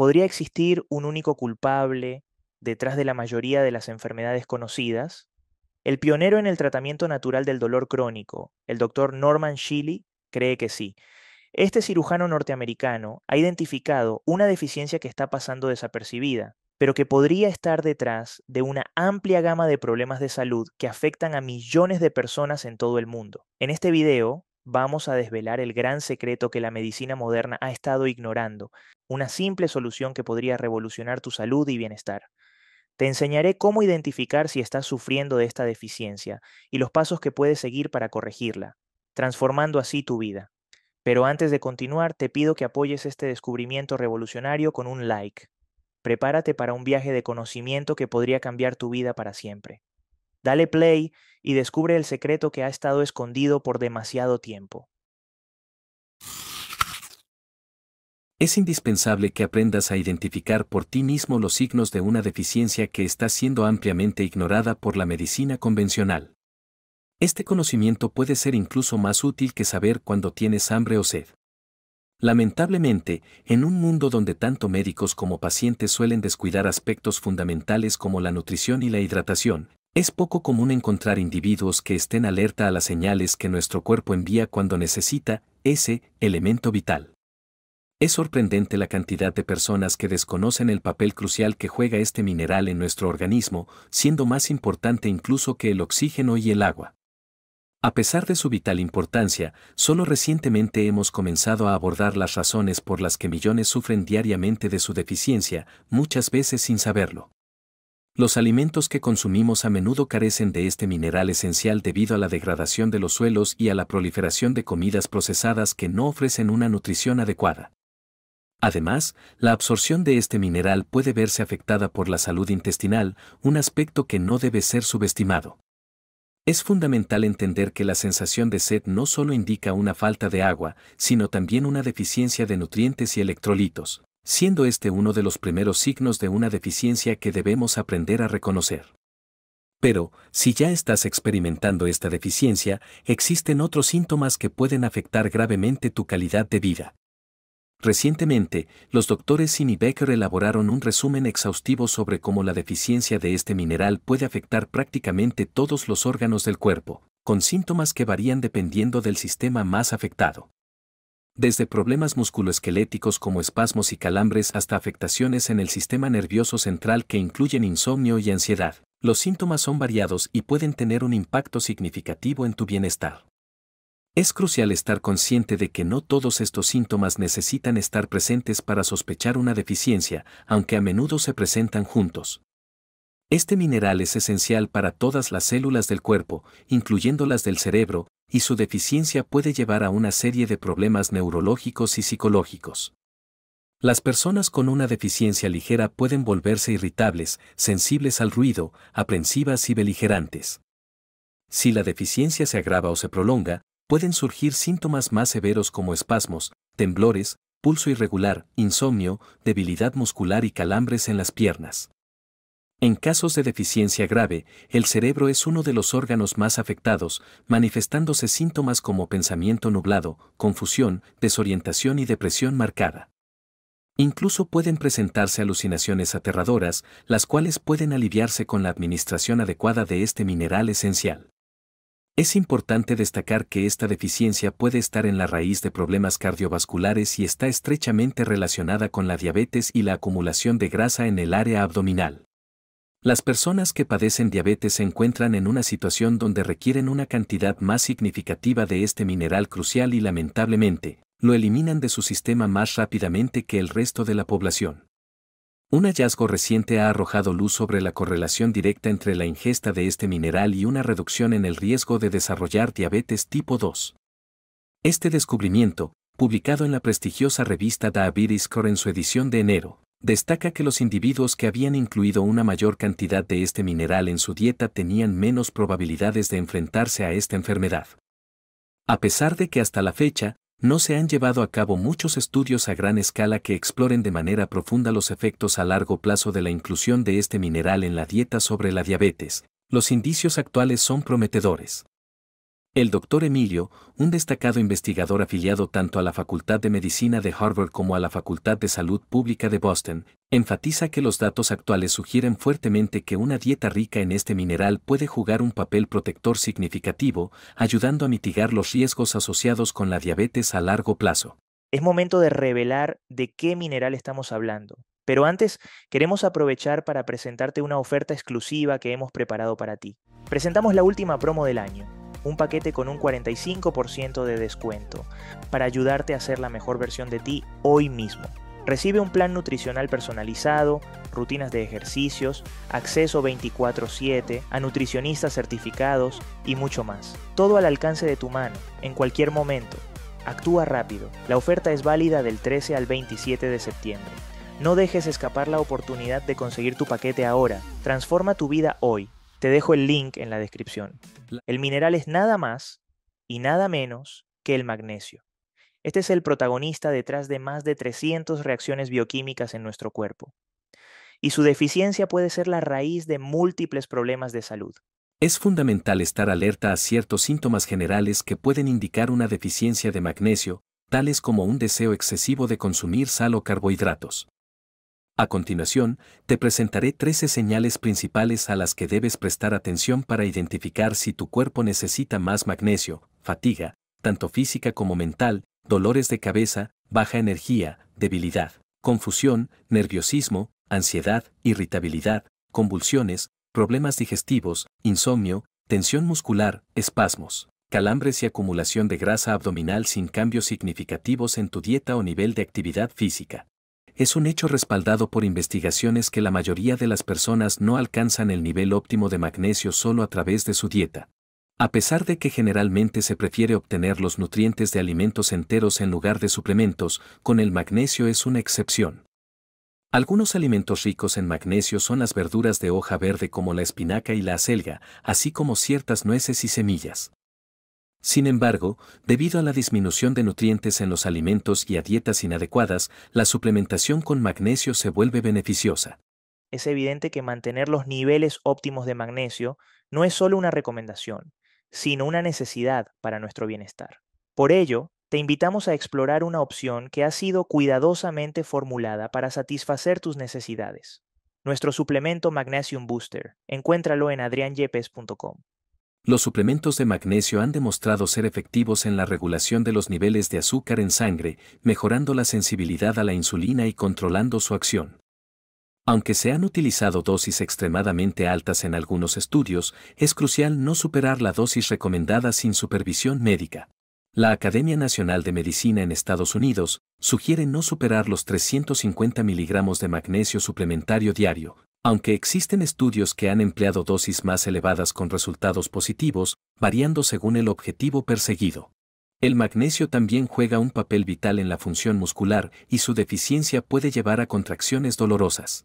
podría existir un único culpable detrás de la mayoría de las enfermedades conocidas, el pionero en el tratamiento natural del dolor crónico, el doctor Norman Shealy, cree que sí. Este cirujano norteamericano ha identificado una deficiencia que está pasando desapercibida, pero que podría estar detrás de una amplia gama de problemas de salud que afectan a millones de personas en todo el mundo. En este video, vamos a desvelar el gran secreto que la medicina moderna ha estado ignorando, una simple solución que podría revolucionar tu salud y bienestar. Te enseñaré cómo identificar si estás sufriendo de esta deficiencia y los pasos que puedes seguir para corregirla, transformando así tu vida. Pero antes de continuar, te pido que apoyes este descubrimiento revolucionario con un like. Prepárate para un viaje de conocimiento que podría cambiar tu vida para siempre. Dale play y descubre el secreto que ha estado escondido por demasiado tiempo. Es indispensable que aprendas a identificar por ti mismo los signos de una deficiencia que está siendo ampliamente ignorada por la medicina convencional. Este conocimiento puede ser incluso más útil que saber cuando tienes hambre o sed. Lamentablemente, en un mundo donde tanto médicos como pacientes suelen descuidar aspectos fundamentales como la nutrición y la hidratación, es poco común encontrar individuos que estén alerta a las señales que nuestro cuerpo envía cuando necesita ese elemento vital. Es sorprendente la cantidad de personas que desconocen el papel crucial que juega este mineral en nuestro organismo, siendo más importante incluso que el oxígeno y el agua. A pesar de su vital importancia, solo recientemente hemos comenzado a abordar las razones por las que millones sufren diariamente de su deficiencia, muchas veces sin saberlo. Los alimentos que consumimos a menudo carecen de este mineral esencial debido a la degradación de los suelos y a la proliferación de comidas procesadas que no ofrecen una nutrición adecuada. Además, la absorción de este mineral puede verse afectada por la salud intestinal, un aspecto que no debe ser subestimado. Es fundamental entender que la sensación de sed no solo indica una falta de agua, sino también una deficiencia de nutrientes y electrolitos siendo este uno de los primeros signos de una deficiencia que debemos aprender a reconocer. Pero, si ya estás experimentando esta deficiencia, existen otros síntomas que pueden afectar gravemente tu calidad de vida. Recientemente, los doctores Simi Becker elaboraron un resumen exhaustivo sobre cómo la deficiencia de este mineral puede afectar prácticamente todos los órganos del cuerpo, con síntomas que varían dependiendo del sistema más afectado desde problemas musculoesqueléticos como espasmos y calambres hasta afectaciones en el sistema nervioso central que incluyen insomnio y ansiedad. Los síntomas son variados y pueden tener un impacto significativo en tu bienestar. Es crucial estar consciente de que no todos estos síntomas necesitan estar presentes para sospechar una deficiencia, aunque a menudo se presentan juntos. Este mineral es esencial para todas las células del cuerpo, incluyendo las del cerebro, y su deficiencia puede llevar a una serie de problemas neurológicos y psicológicos. Las personas con una deficiencia ligera pueden volverse irritables, sensibles al ruido, aprensivas y beligerantes. Si la deficiencia se agrava o se prolonga, pueden surgir síntomas más severos como espasmos, temblores, pulso irregular, insomnio, debilidad muscular y calambres en las piernas. En casos de deficiencia grave, el cerebro es uno de los órganos más afectados, manifestándose síntomas como pensamiento nublado, confusión, desorientación y depresión marcada. Incluso pueden presentarse alucinaciones aterradoras, las cuales pueden aliviarse con la administración adecuada de este mineral esencial. Es importante destacar que esta deficiencia puede estar en la raíz de problemas cardiovasculares y está estrechamente relacionada con la diabetes y la acumulación de grasa en el área abdominal. Las personas que padecen diabetes se encuentran en una situación donde requieren una cantidad más significativa de este mineral crucial y lamentablemente, lo eliminan de su sistema más rápidamente que el resto de la población. Un hallazgo reciente ha arrojado luz sobre la correlación directa entre la ingesta de este mineral y una reducción en el riesgo de desarrollar diabetes tipo 2. Este descubrimiento, publicado en la prestigiosa revista Diabetes Core en su edición de enero, Destaca que los individuos que habían incluido una mayor cantidad de este mineral en su dieta tenían menos probabilidades de enfrentarse a esta enfermedad. A pesar de que hasta la fecha, no se han llevado a cabo muchos estudios a gran escala que exploren de manera profunda los efectos a largo plazo de la inclusión de este mineral en la dieta sobre la diabetes, los indicios actuales son prometedores. El doctor Emilio, un destacado investigador afiliado tanto a la Facultad de Medicina de Harvard como a la Facultad de Salud Pública de Boston, enfatiza que los datos actuales sugieren fuertemente que una dieta rica en este mineral puede jugar un papel protector significativo, ayudando a mitigar los riesgos asociados con la diabetes a largo plazo. Es momento de revelar de qué mineral estamos hablando. Pero antes, queremos aprovechar para presentarte una oferta exclusiva que hemos preparado para ti. Presentamos la última promo del año un paquete con un 45% de descuento para ayudarte a ser la mejor versión de ti hoy mismo. Recibe un plan nutricional personalizado, rutinas de ejercicios, acceso 24/7 a nutricionistas certificados y mucho más. Todo al alcance de tu mano, en cualquier momento. Actúa rápido. La oferta es válida del 13 al 27 de septiembre. No dejes escapar la oportunidad de conseguir tu paquete ahora. Transforma tu vida hoy. Te dejo el link en la descripción. El mineral es nada más y nada menos que el magnesio. Este es el protagonista detrás de más de 300 reacciones bioquímicas en nuestro cuerpo. Y su deficiencia puede ser la raíz de múltiples problemas de salud. Es fundamental estar alerta a ciertos síntomas generales que pueden indicar una deficiencia de magnesio, tales como un deseo excesivo de consumir sal o carbohidratos. A continuación, te presentaré 13 señales principales a las que debes prestar atención para identificar si tu cuerpo necesita más magnesio, fatiga, tanto física como mental, dolores de cabeza, baja energía, debilidad, confusión, nerviosismo, ansiedad, irritabilidad, convulsiones, problemas digestivos, insomnio, tensión muscular, espasmos, calambres y acumulación de grasa abdominal sin cambios significativos en tu dieta o nivel de actividad física es un hecho respaldado por investigaciones que la mayoría de las personas no alcanzan el nivel óptimo de magnesio solo a través de su dieta. A pesar de que generalmente se prefiere obtener los nutrientes de alimentos enteros en lugar de suplementos, con el magnesio es una excepción. Algunos alimentos ricos en magnesio son las verduras de hoja verde como la espinaca y la acelga, así como ciertas nueces y semillas. Sin embargo, debido a la disminución de nutrientes en los alimentos y a dietas inadecuadas, la suplementación con magnesio se vuelve beneficiosa. Es evidente que mantener los niveles óptimos de magnesio no es solo una recomendación, sino una necesidad para nuestro bienestar. Por ello, te invitamos a explorar una opción que ha sido cuidadosamente formulada para satisfacer tus necesidades. Nuestro suplemento Magnesium Booster, encuéntralo en adrianyepes.com. Los suplementos de magnesio han demostrado ser efectivos en la regulación de los niveles de azúcar en sangre, mejorando la sensibilidad a la insulina y controlando su acción. Aunque se han utilizado dosis extremadamente altas en algunos estudios, es crucial no superar la dosis recomendada sin supervisión médica. La Academia Nacional de Medicina en Estados Unidos sugiere no superar los 350 miligramos de magnesio suplementario diario, aunque existen estudios que han empleado dosis más elevadas con resultados positivos, variando según el objetivo perseguido. El magnesio también juega un papel vital en la función muscular y su deficiencia puede llevar a contracciones dolorosas.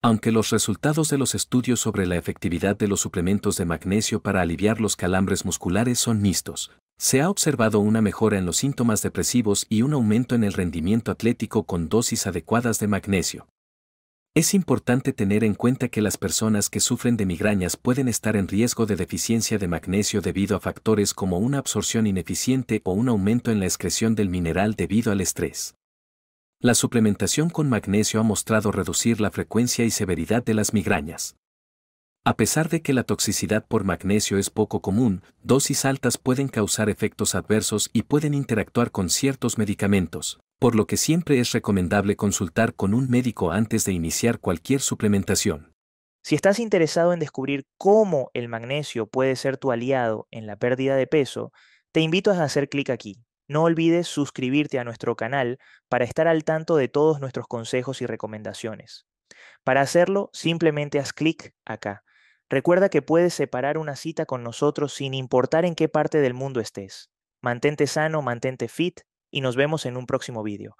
Aunque los resultados de los estudios sobre la efectividad de los suplementos de magnesio para aliviar los calambres musculares son mixtos, se ha observado una mejora en los síntomas depresivos y un aumento en el rendimiento atlético con dosis adecuadas de magnesio. Es importante tener en cuenta que las personas que sufren de migrañas pueden estar en riesgo de deficiencia de magnesio debido a factores como una absorción ineficiente o un aumento en la excreción del mineral debido al estrés. La suplementación con magnesio ha mostrado reducir la frecuencia y severidad de las migrañas. A pesar de que la toxicidad por magnesio es poco común, dosis altas pueden causar efectos adversos y pueden interactuar con ciertos medicamentos por lo que siempre es recomendable consultar con un médico antes de iniciar cualquier suplementación. Si estás interesado en descubrir cómo el magnesio puede ser tu aliado en la pérdida de peso, te invito a hacer clic aquí. No olvides suscribirte a nuestro canal para estar al tanto de todos nuestros consejos y recomendaciones. Para hacerlo, simplemente haz clic acá. Recuerda que puedes separar una cita con nosotros sin importar en qué parte del mundo estés. Mantente sano, mantente fit y nos vemos en un próximo vídeo.